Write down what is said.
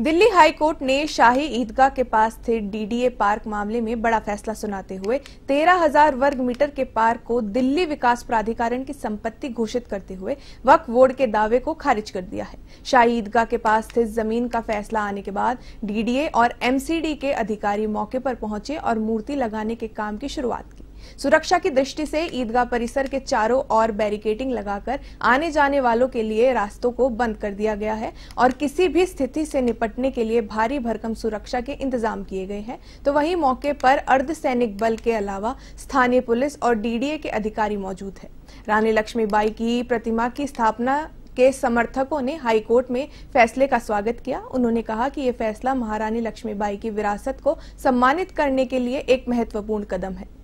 Delhi high court ने शाही ईदगाह के पास स्थित डीडीए पार्क मामले में बड़ा फैसला सुनाते हुए 13,000 वर्ग मीटर के पार्क को दिल्ली विकास प्राधिकरण की संपत्ति घोषित करते हुए वक्फ बोर्ड के दावे को खारिज कर दिया है शाही ईदगाह के पास स्थित जमीन का फैसला आने के बाद डीडीए और एमसीडी के अधिकारी मौके पर पहुंचे और मूर्ति लगाने के काम की शुरुआत की सुरक्षा की दृष्टि से ईदगाह परिसर के चारों ओर बैरिकेडिंग लगाकर आने जाने वालों के लिए रास्तों को बंद कर दिया गया है और किसी भी स्थिति से निपटने के लिए भारी भरकम सुरक्षा के इंतजाम किए गए हैं तो वहीं मौके पर अर्धसैनिक बल के अलावा स्थानीय पुलिस और डीडीए के अधिकारी मौजूद है रानी बाई की प्रतिमा की स्थापना के समर्थकों ने हाईकोर्ट में फैसले का स्वागत किया उन्होंने कहा कि ये फैसला महारानी लक्ष्मीबाई की विरासत को सम्मानित करने के लिए एक महत्वपूर्ण कदम है